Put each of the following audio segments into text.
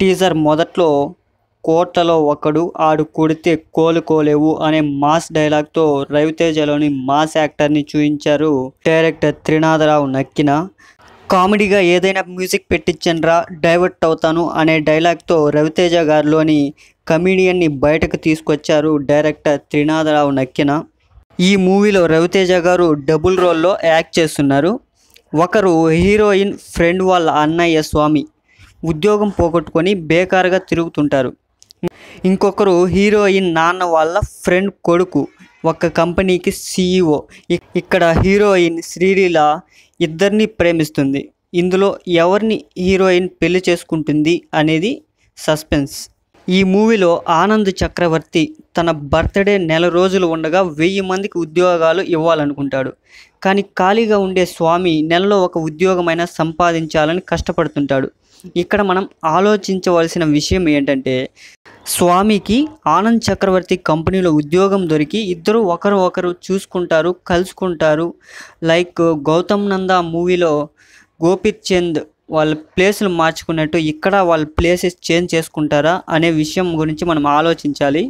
teaser మొదట్లో కోర్టలో ఒకడు ఆడు కొడితే కోలుకోలేవు అనే మాస్ డైలాగ్తో రవితేజలోని మాస్ యాక్టర్ని చూపించారు డైరెక్టర్ త్రినాథరావు నక్కిన కామెడీగా ఏదైనా మ్యూజిక్ పెట్టించనరా డైవర్ట్ అవుతాను అనే డైలాగ్తో రవితేజ గారిలోని కమీడియన్ని బయటకు తీసుకొచ్చారు డైరెక్టర్ త్రినాథరావు నక్కిన ఈ మూవీలో రవితేజ గారు డబుల్ రోల్లో యాక్ట్ చేస్తున్నారు ఒకరు హీరోయిన్ ఫ్రెండ్ వాళ్ళ అన్నయ్య స్వామి ఉద్యోగం పోగొట్టుకొని బేకారుగా తిరుగుతుంటారు ఇంకొకరు హీరోయిన్ నాన్న వాళ్ళ ఫ్రెండ్ కొడుకు ఒక కంపెనీకి సీఈఓ ఇక్కడ హీరోయిన్ శ్రీలీల ఇద్దరిని ప్రేమిస్తుంది ఇందులో ఎవరిని హీరోయిన్ పెళ్లి చేసుకుంటుంది అనేది సస్పెన్స్ ఈ మూవీలో ఆనంద్ చక్రవర్తి తన బర్త్డే నెల రోజులు ఉండగా వెయ్యి మందికి ఉద్యోగాలు ఇవ్వాలనుకుంటాడు కానీ ఖాళీగా ఉండే స్వామి నెలలో ఒక ఉద్యోగమైనా సంపాదించాలని కష్టపడుతుంటాడు ఇక్కడ మనం ఆలోచించవలసిన విషయం ఏంటంటే స్వామికి ఆనంద్ చక్రవర్తి కంపెనీలో ఉద్యోగం దొరికి ఇద్దరు ఒకరు ఒకరు చూసుకుంటారు కలుసుకుంటారు లైక్ గౌతమ్ నంద మూవీలో గోపిత్ చంద్ వాళ్ళ ప్లేసులు మార్చుకున్నట్టు ఇక్కడ వాళ్ళ ప్లేసెస్ చేంజ్ చేసుకుంటారా అనే విషయం గురించి మనం ఆలోచించాలి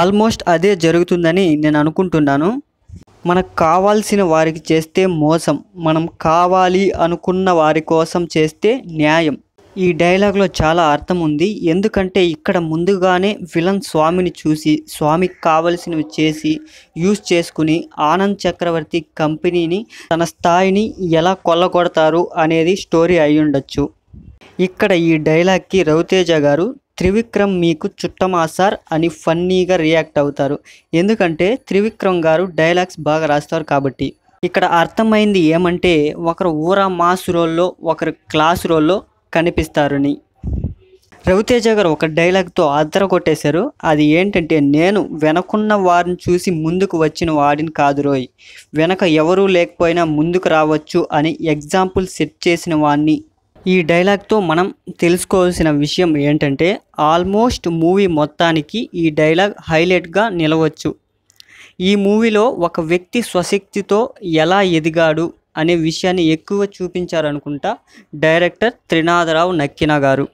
ఆల్మోస్ట్ అదే జరుగుతుందని నేను అనుకుంటున్నాను మనకు కావాల్సిన వారికి చేస్తే మోసం మనం కావాలి అనుకున్న వారి కోసం చేస్తే న్యాయం ఈ డైలాగ్లో చాలా అర్థం ఉంది ఎందుకంటే ఇక్కడ ముందుగానే విలన్ స్వామిని చూసి స్వామికి కావలసినవి చేసి యూజ్ చేసుకుని ఆనంద్ చక్రవర్తి కంపెనీని తన స్థాయిని ఎలా కొల్లగొడతారు అనేది స్టోరీ అయి ఉండొచ్చు ఇక్కడ ఈ డైలాగ్కి రవితేజ గారు త్రివిక్రమ్ మీకు చుట్టమా సార్ అని ఫన్నీగా రియాక్ట్ అవుతారు ఎందుకంటే త్రివిక్రమ్ గారు డైలాగ్స్ బాగా రాస్తారు కాబట్టి ఇక్కడ అర్థమైంది ఏమంటే ఒకరు ఊరా మాస్ రోల్లో ఒకరు క్లాస్ రోల్లో కనిపిస్తారని రవితేజ గారు ఒక డైలాగ్తో ఆదర కొట్టేశారు అది ఏంటంటే నేను వెనకున్న వారిని చూసి ముందుకు వచ్చిన వాడిని కాదు రోయ్ వెనక ఎవరూ లేకపోయినా ముందుకు రావచ్చు అని ఎగ్జాంపుల్ సెట్ చేసిన వాడిని ఈ డైలాగ్తో మనం తెలుసుకోవాల్సిన విషయం ఏంటంటే ఆల్మోస్ట్ మూవీ మొత్తానికి ఈ డైలాగ్ హైలైట్గా నిలవచ్చు ఈ మూవీలో ఒక వ్యక్తి స్వశక్తితో ఎలా ఎదిగాడు అనే విషయాన్ని ఎక్కువ చూపించారనుకుంటా డైరెక్టర్ త్రినాథరావు నక్కిన గారు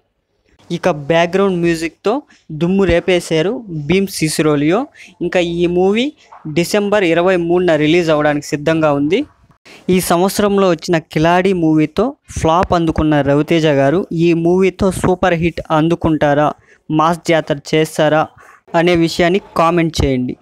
ఇక బ్యాక్గ్రౌండ్ మ్యూజిక్తో దుమ్ము రేపేశారు భీమ్ సిసిరోలియో ఇంకా ఈ మూవీ డిసెంబర్ ఇరవై మూడున రిలీజ్ అవ్వడానికి సిద్ధంగా ఉంది ఈ సంవత్సరంలో వచ్చిన కిలాడి మూవీతో ఫ్లాప్ అందుకున్న రవితేజ గారు ఈ మూవీతో సూపర్ హిట్ అందుకుంటారా మాస్ జాతర చేస్తారా అనే విషయాన్ని కామెంట్ చేయండి